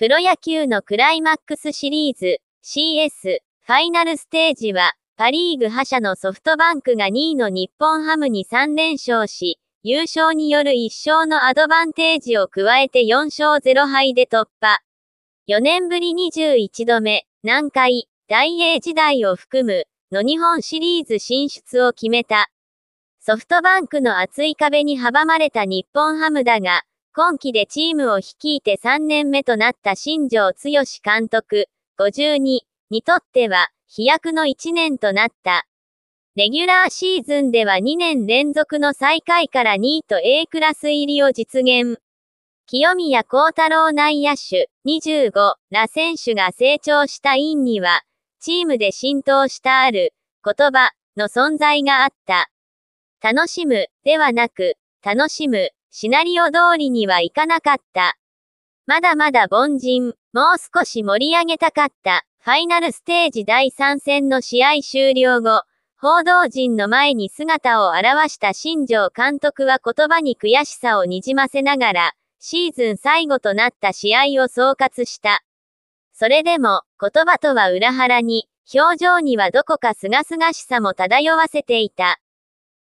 プロ野球のクライマックスシリーズ CS ファイナルステージはパリーグ覇者のソフトバンクが2位の日本ハムに3連勝し、優勝による1勝のアドバンテージを加えて4勝0敗で突破。4年ぶり21度目、南海、大英時代を含む、の日本シリーズ進出を決めた。ソフトバンクの厚い壁に阻まれた日本ハムだが、今季でチームを率いて3年目となった新庄剛志監督、52にとっては、飛躍の1年となった。レギュラーシーズンでは2年連続の最下位から2位と A クラス入りを実現。清宮幸太郎内野手25ら選手が成長した因には、チームで浸透したある言葉の存在があった。楽しむではなく、楽しむシナリオ通りにはいかなかった。まだまだ凡人、もう少し盛り上げたかった。ファイナルステージ第3戦の試合終了後、報道陣の前に姿を現した新庄監督は言葉に悔しさをにじませながら、シーズン最後となった試合を総括した。それでも、言葉とは裏腹に、表情にはどこか清々しさも漂わせていた。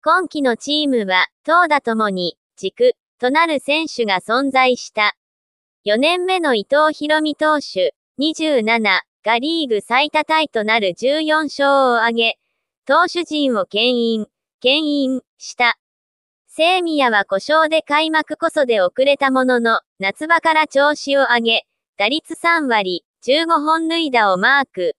今季のチームは、投打ともに、軸となる選手が存在した。4年目の伊藤博美投手、27がリーグ最多タイとなる14勝を挙げ、投手陣を牽引、牽引した。聖宮は故障で開幕こそで遅れたものの、夏場から調子を上げ、打率3割、15本塁打をマーク。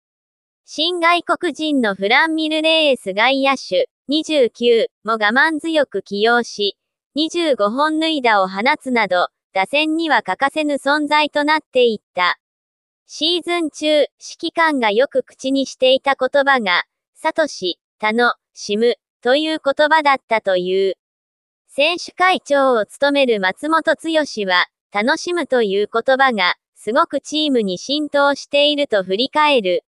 新外国人のフランミルレーエス外野手、29も我慢強く起用し、25本塁打を放つなど、打線には欠かせぬ存在となっていった。シーズン中、指揮官がよく口にしていた言葉が、サトシ、タノ、シム、という言葉だったという。選手会長を務める松本剛は、楽しむという言葉が、すごくチームに浸透していると振り返る。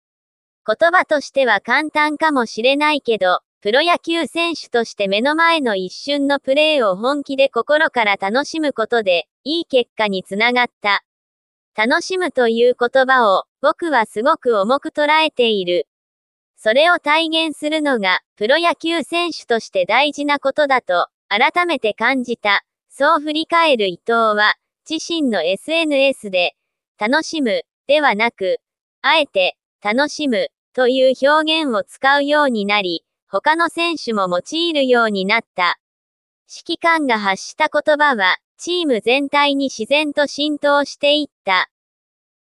言葉としては簡単かもしれないけど、プロ野球選手として目の前の一瞬のプレーを本気で心から楽しむことで、いい結果につながった。楽しむという言葉を、僕はすごく重く捉えている。それを体現するのが、プロ野球選手として大事なことだと、改めて感じた。そう振り返る伊藤は、自身の SNS で、楽しむ、ではなく、あえて、楽しむ、という表現を使うようになり、他の選手も用いるようになった。指揮官が発した言葉は、チーム全体に自然と浸透していった。